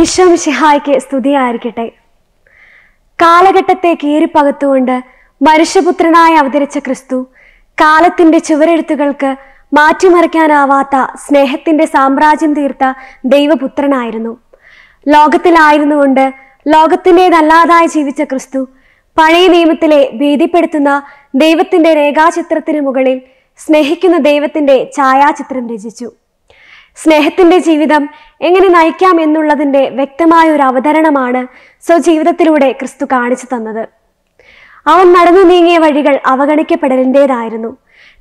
ഈശോ മിഷിഹായ്ക്ക് സ്തുതിയായിരിക്കട്ടെ കാലഘട്ടത്തെ കീറിപ്പകത്തുകൊണ്ട് മനുഷ്യപുത്രനായി അവതരിച്ച ക്രിസ്തു കാലത്തിന്റെ ചുവരെഴുത്തുകൾക്ക് മാറ്റിമറിക്കാനാവാത്ത സ്നേഹത്തിന്റെ സാമ്രാജ്യം തീർത്ത ദൈവപുത്രനായിരുന്നു ലോകത്തിലായിരുന്നു കൊണ്ട് ലോകത്തിൻ്റെതല്ലാതായി ജീവിച്ച ക്രിസ്തു പഴയ നിയമത്തിലെ ഭീതിപ്പെടുത്തുന്ന ദൈവത്തിന്റെ രേഖാചിത്രത്തിന് മുകളിൽ സ്നേഹിക്കുന്ന ദൈവത്തിന്റെ ഛായാചിത്രം രചിച്ചു സ്നേഹത്തിൻ്റെ ജീവിതം എങ്ങനെ നയിക്കാം എന്നുള്ളതിൻ്റെ വ്യക്തമായ ഒരു അവതരണമാണ് സ്വജീവിതത്തിലൂടെ ക്രിസ്തു കാണിച്ചു തന്നത് അവൻ നടന്നു നീങ്ങിയ വഴികൾ അവഗണിക്കപ്പെടലിൻ്റെതായിരുന്നു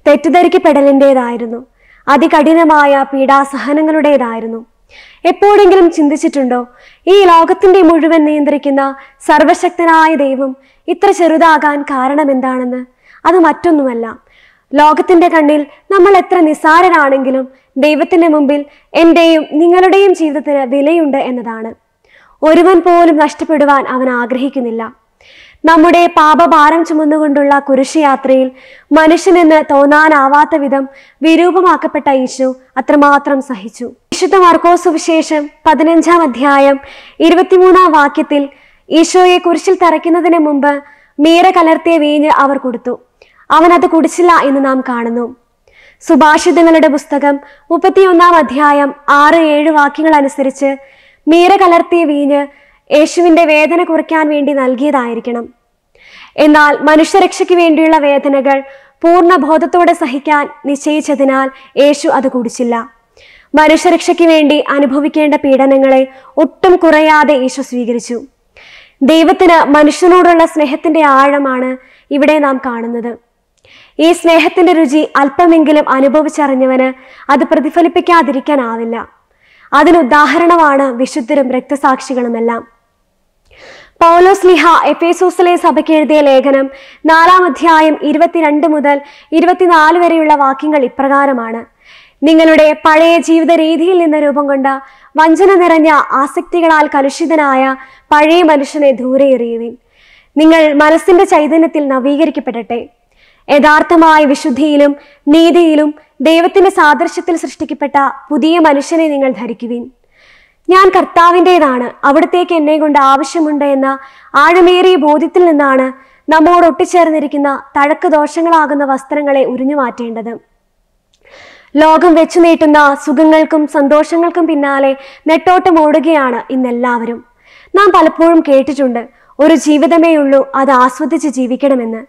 തെറ്റിദ്ധരിക്കപ്പെടലിൻ്റേതായിരുന്നു അതികഠിനമായ പീഡാസഹനങ്ങളുടേതായിരുന്നു എപ്പോഴെങ്കിലും ചിന്തിച്ചിട്ടുണ്ടോ ഈ ലോകത്തിന്റെ മുഴുവൻ നിയന്ത്രിക്കുന്ന സർവശക്തനായ ദൈവം ഇത്ര ചെറുതാകാൻ കാരണമെന്താണെന്ന് അത് മറ്റൊന്നുമല്ല ലോകത്തിന്റെ കണ്ണിൽ നമ്മൾ എത്ര നിസാരരാണെങ്കിലും ദൈവത്തിന്റെ മുമ്പിൽ എൻ്റെയും നിങ്ങളുടെയും ജീവിതത്തിന് വിലയുണ്ട് എന്നതാണ് ഒരുവൻ പോലും നഷ്ടപ്പെടുവാൻ അവൻ ആഗ്രഹിക്കുന്നില്ല നമ്മുടെ പാപഭാരം ചുമന്നുകൊണ്ടുള്ള കുരിശയാത്രയിൽ മനുഷ്യനെന്ന് തോന്നാനാവാത്ത വിധം വിരൂപമാക്കപ്പെട്ട യേശു അത്രമാത്രം സഹിച്ചു വിശുദ്ധ മാർക്കോ സുവിശേഷം പതിനഞ്ചാം അധ്യായം ഇരുപത്തിമൂന്നാം വാക്യത്തിൽ ഈശോയെ കുരിശിൽ തറയ്ക്കുന്നതിന് മുമ്പ് മീര കലർത്തിയ വീഞ്ഞ് അവർ കൊടുത്തു അവൻ അത് കുടിച്ചില്ല എന്ന് നാം കാണുന്നു സുഭാഷിതങ്ങളുടെ പുസ്തകം മുപ്പത്തിയൊന്നാം അധ്യായം ആറ് ഏഴ് വാക്യങ്ങൾ അനുസരിച്ച് മീര കലർത്തിയ വീഞ്ഞ് യേശുവിൻ്റെ വേദന കുറയ്ക്കാൻ വേണ്ടി നൽകിയതായിരിക്കണം എന്നാൽ മനുഷ്യരക്ഷയ്ക്ക് വേണ്ടിയുള്ള വേദനകൾ പൂർണ്ണ ബോധത്തോടെ സഹിക്കാൻ നിശ്ചയിച്ചതിനാൽ യേശു അത് കുടിച്ചില്ല മനുഷ്യരക്ഷയ്ക്ക് വേണ്ടി അനുഭവിക്കേണ്ട പീഡനങ്ങളെ ഒട്ടും കുറയാതെ യേശു സ്വീകരിച്ചു ദൈവത്തിന് മനുഷ്യനോടുള്ള സ്നേഹത്തിന്റെ ആഴമാണ് ഇവിടെ നാം കാണുന്നത് ഈ സ്നേഹത്തിന്റെ രുചി അല്പമെങ്കിലും അനുഭവിച്ചറിഞ്ഞവന് അത് പ്രതിഫലിപ്പിക്കാതിരിക്കാനാവില്ല അതിനുദാഹരണമാണ് വിശുദ്ധരും രക്തസാക്ഷികളുമെല്ലാം പൗലോസ് ലിഹ എഫേസൂസിലെ സഭയ്ക്ക് എഴുതിയ ലേഖനം നാലാം അധ്യായം ഇരുപത്തിരണ്ട് മുതൽ ഇരുപത്തിനാല് വരെയുള്ള വാക്യങ്ങൾ ഇപ്രകാരമാണ് നിങ്ങളുടെ പഴയ ജീവിത രീതിയിൽ നിന്ന് രൂപം കൊണ്ട വഞ്ചന നിറഞ്ഞ ആസക്തികളാൽ കലുഷിതനായ പഴയ മനുഷ്യനെ ദൂരെ എറിയുവിൻ നിങ്ങൾ മനസ്സിന്റെ ചൈതന്യത്തിൽ നവീകരിക്കപ്പെടട്ടെ യഥാർത്ഥമായ വിശുദ്ധിയിലും നീതിയിലും ദൈവത്തിന്റെ സാദൃശ്യത്തിൽ സൃഷ്ടിക്കപ്പെട്ട പുതിയ മനുഷ്യനെ നിങ്ങൾ ധരിക്കുവിൻ ഞാൻ കർത്താവിൻ്റെതാണ് അവിടത്തേക്ക് എന്നെ കൊണ്ട് ആവശ്യമുണ്ട് എന്ന ആഴമേറിയ ബോധ്യത്തിൽ നിന്നാണ് നമ്മോട് ഒട്ടിച്ചേർന്നിരിക്കുന്ന തഴക്ക് ദോഷങ്ങളാകുന്ന വസ്ത്രങ്ങളെ ഉരിഞ്ഞു മാറ്റേണ്ടത് ലോകം വെച്ചു നീട്ടുന്ന സുഖങ്ങൾക്കും സന്തോഷങ്ങൾക്കും പിന്നാലെ നെട്ടോട്ടം ഓടുകയാണ് ഇന്നെല്ലാവരും നാം പലപ്പോഴും കേട്ടിട്ടുണ്ട് ഒരു ജീവിതമേയുള്ളൂ അത് ആസ്വദിച്ച് ജീവിക്കണമെന്ന്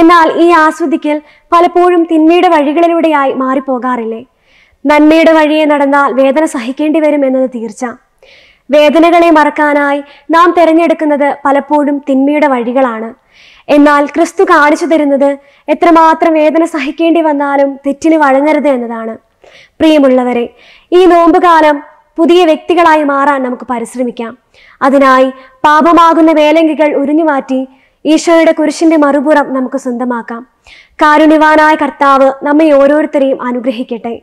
എന്നാൽ ഈ ആസ്വദിക്കൽ പലപ്പോഴും തിന്മയുടെ വഴികളിലൂടെയായി മാറിപ്പോകാറില്ലേ നന്മയുടെ വഴിയെ നടന്നാൽ വേദന സഹിക്കേണ്ടി വരും എന്നത് തീർച്ച വേദനകളെ മറക്കാനായി നാം തിരഞ്ഞെടുക്കുന്നത് പലപ്പോഴും തിന്മയുടെ വഴികളാണ് എന്നാൽ ക്രിസ്തു കാണിച്ചു തരുന്നത് എത്രമാത്രം വേദന സഹിക്കേണ്ടി വന്നാലും തെറ്റിന് വഴങ്ങരുത് എന്നതാണ് പ്രിയമുള്ളവരെ ഈ നോമ്പുകാലം പുതിയ വ്യക്തികളായി മാറാൻ നമുക്ക് പരിശ്രമിക്കാം അതിനായി പാപമാകുന്ന വേലങ്കികൾ മാറ്റി ഈശോയുടെ കുരിശിന്റെ മറുപുറം നമുക്ക് സ്വന്തമാക്കാം കാരുണ്യവാനായ കർത്താവ് നമ്മെ ഓരോരുത്തരെയും അനുഗ്രഹിക്കട്ടെ